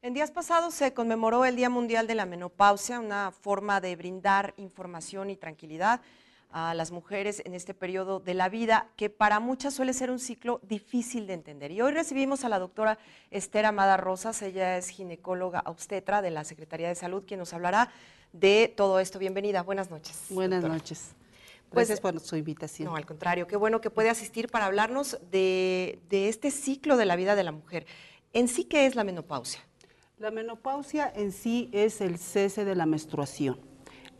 En días pasados se conmemoró el Día Mundial de la Menopausia, una forma de brindar información y tranquilidad a las mujeres en este periodo de la vida, que para muchas suele ser un ciclo difícil de entender. Y hoy recibimos a la doctora Esther Amada Rosas, ella es ginecóloga obstetra de la Secretaría de Salud, quien nos hablará de todo esto. Bienvenida, buenas noches. Buenas noches. Pues, Gracias por su invitación. No, al contrario, qué bueno que puede asistir para hablarnos de, de este ciclo de la vida de la mujer. ¿En sí qué es la menopausia? La menopausia en sí es el cese de la menstruación.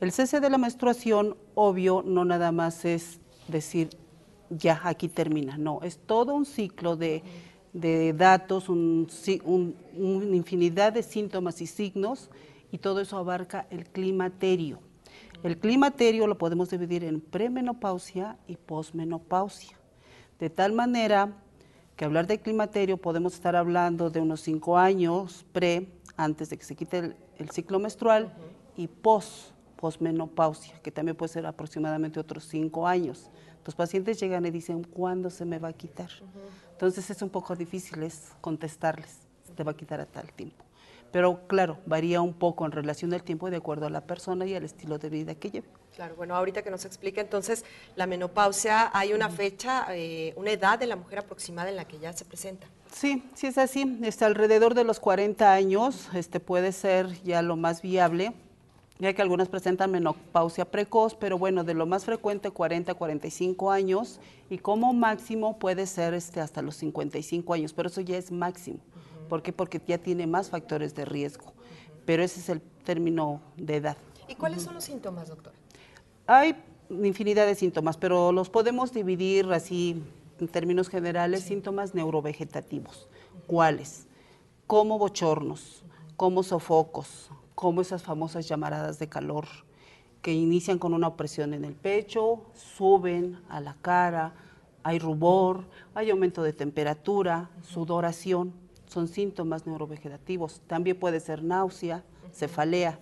El cese de la menstruación, obvio, no nada más es decir, ya aquí termina, no, es todo un ciclo de, datos, una infinidad de síntomas y signos, y todo eso abarca el climaterio. El climaterio lo podemos dividir en premenopausia y posmenopausia. De tal manera que hablar de climaterio podemos estar hablando de unos cinco años pre, antes de que se quite el, ciclo menstrual, y pos, posmenopausia, que también puede ser aproximadamente otros cinco años. Los pacientes llegan y dicen, ¿cuándo se me va a quitar? Entonces es un poco difícil contestarles, se te va a quitar a tal tiempo. Pero claro, varía un poco en relación al tiempo de acuerdo a la persona y al estilo de vida que lleve. Claro, bueno, ahorita que nos explica entonces la menopausia, ¿hay una fecha, eh, una edad de la mujer aproximada en la que ya se presenta? Sí, sí es así. Está alrededor de los 40 años este, puede ser ya lo más viable, ya que algunas presentan menopausia precoz, pero bueno, de lo más frecuente 40 a 45 años y como máximo puede ser este, hasta los 55 años, pero eso ya es máximo. ¿Por qué? Porque ya tiene más factores de riesgo, pero ese es el término de edad. ¿Y cuáles son los síntomas, doctora? Hay infinidad de síntomas, pero los podemos dividir así en términos generales, síntomas neurovegetativos. ¿Cuáles? Como bochornos, como sofocos, como esas famosas llamaradas de calor que inician con una opresión en el pecho, suben a la cara, hay rubor, hay aumento de temperatura, sudoración son síntomas neurovegetativos. También puede ser náusea, cefalea.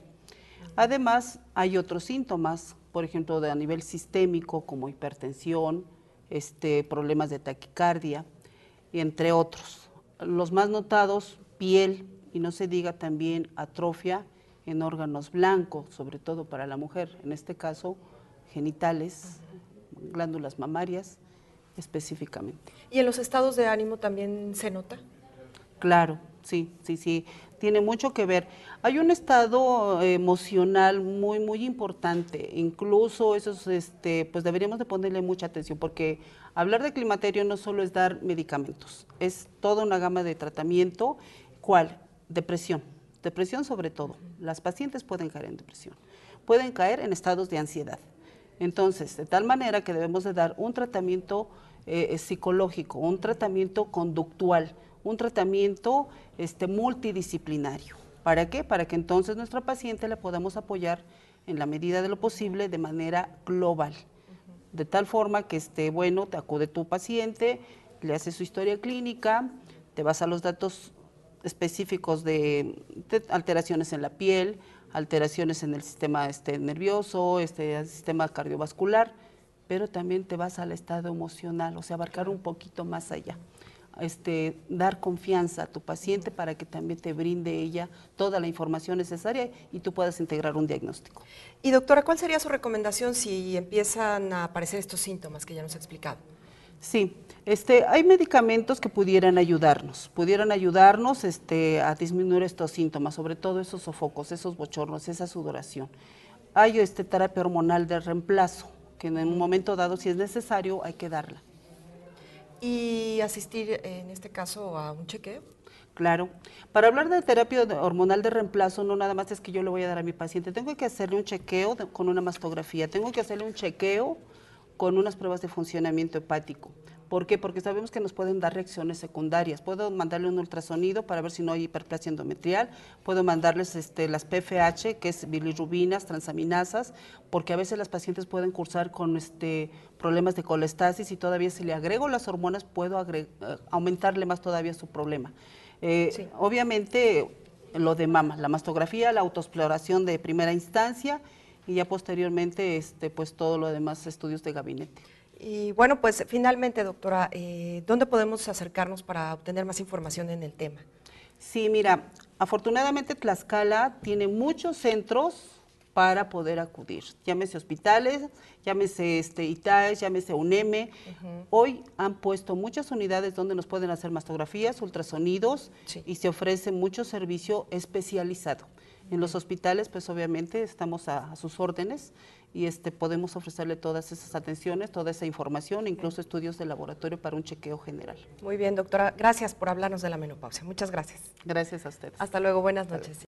Además, hay otros síntomas, por ejemplo, de a nivel sistémico, como hipertensión, este, problemas de taquicardia, entre otros. Los más notados, piel, y no se diga también atrofia en órganos blancos, sobre todo para la mujer, en este caso genitales, glándulas mamarias específicamente. ¿Y en los estados de ánimo también se nota? Claro, sí, sí, sí, tiene mucho que ver. Hay un estado eh, emocional muy, muy importante. Incluso esos, este, pues deberíamos de ponerle mucha atención, porque hablar de climaterio no solo es dar medicamentos, es toda una gama de tratamiento. ¿Cuál? Depresión. Depresión sobre todo. Las pacientes pueden caer en depresión, pueden caer en estados de ansiedad. Entonces, de tal manera que debemos de dar un tratamiento eh, eh, psicológico, un tratamiento conductual, un tratamiento este, multidisciplinario. ¿Para qué? Para que entonces nuestra paciente la podamos apoyar en la medida de lo posible de manera global. De tal forma que esté bueno, te acude tu paciente, le hace su historia clínica, te vas a los datos específicos de, alteraciones en la piel, alteraciones en el sistema este, nervioso, este, sistema cardiovascular, pero también te vas al estado emocional, o sea, abarcar un poquito más allá este, dar confianza a tu paciente para que también te brinde ella toda la información necesaria y tú puedas integrar un diagnóstico. Y doctora, ¿cuál sería su recomendación si empiezan a aparecer estos síntomas que ya nos ha explicado? Sí, este, hay medicamentos que pudieran ayudarnos, pudieran ayudarnos este, a disminuir estos síntomas, sobre todo esos sofocos, esos bochornos, esa sudoración. Hay este, terapia hormonal de reemplazo, que en un momento dado, si es necesario, hay que darla y asistir eh, en este caso a un chequeo. Claro. Para hablar de terapia hormonal de reemplazo, no nada más es que yo le voy a dar a mi paciente. Tengo que hacerle un chequeo con una mastografía, tengo que hacerle un chequeo con unas pruebas de funcionamiento hepático. ¿Por qué? Porque sabemos que nos pueden dar reacciones secundarias. Puedo mandarle un ultrasonido para ver si no hay hiperplasia endometrial, puedo mandarles este, las PFH, que es bilirrubinas, transaminasas, porque a veces las pacientes pueden cursar con este, problemas de colestasis y todavía si le agrego las hormonas puedo eh, aumentarle más todavía su problema. Eh, obviamente lo de mama, la mastografía, la autoexploración de primera instancia y ya posteriormente este, pues todo lo demás estudios de gabinete. Y bueno, pues finalmente, doctora, eh, ¿dónde podemos acercarnos para obtener más información en el tema? Sí, mira, afortunadamente Tlaxcala tiene muchos centros para poder acudir. Llámese hospitales, llámese este, llámese UNEME. Hoy han puesto muchas unidades donde nos pueden hacer mastografías, ultrasonidos y se ofrece mucho servicio especializado. En los hospitales, pues obviamente estamos a, sus órdenes y este, podemos ofrecerle todas esas atenciones, toda esa información, incluso estudios de laboratorio para un chequeo general. Muy bien, doctora. Gracias por hablarnos de la menopausia. Muchas gracias. Gracias a usted. Hasta luego. Buenas noches.